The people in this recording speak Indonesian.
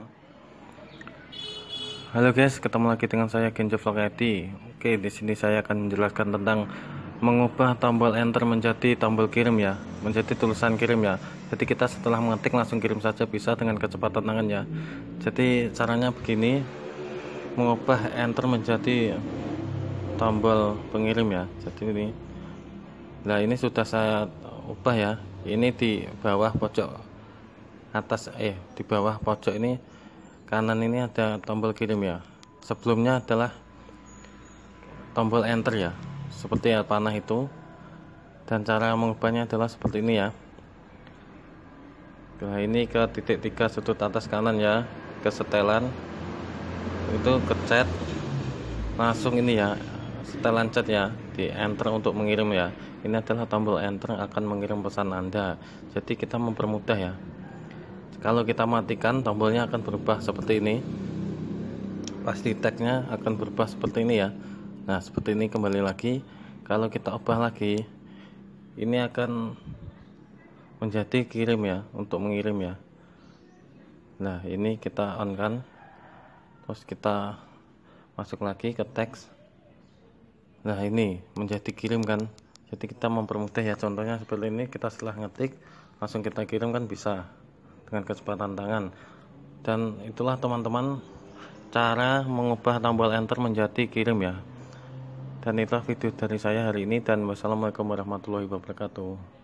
Channel Halo guys, ketemu lagi dengan saya Genjo Vlogeti. Oke, di sini saya akan menjelaskan tentang mengubah tombol enter menjadi tombol kirim ya, menjadi tulisan kirim ya. Jadi kita setelah mengetik langsung kirim saja bisa dengan kecepatan tangan ya. Jadi caranya begini, mengubah enter menjadi tombol pengirim ya. Jadi ini, nah ini sudah saya ubah ya. Ini di bawah pojok atas eh di bawah pojok ini kanan ini ada tombol kirim ya sebelumnya adalah tombol enter ya seperti ya panah itu dan cara mengubahnya adalah seperti ini ya nah ini ke titik tiga sudut atas kanan ya ke setelan itu ke chat langsung ini ya setelan chat ya di enter untuk mengirim ya ini adalah tombol enter akan mengirim pesan anda jadi kita mempermudah ya kalau kita matikan tombolnya akan berubah seperti ini pasti tagnya akan berubah seperti ini ya nah seperti ini kembali lagi kalau kita ubah lagi ini akan menjadi kirim ya untuk mengirim ya nah ini kita on kan terus kita masuk lagi ke teks nah ini menjadi kirim kan jadi kita mempermudah ya contohnya seperti ini kita setelah ngetik langsung kita kirim kan bisa dengan kecepatan tangan dan itulah teman-teman cara mengubah tombol enter menjadi kirim ya dan itulah video dari saya hari ini dan wassalamualaikum warahmatullahi wabarakatuh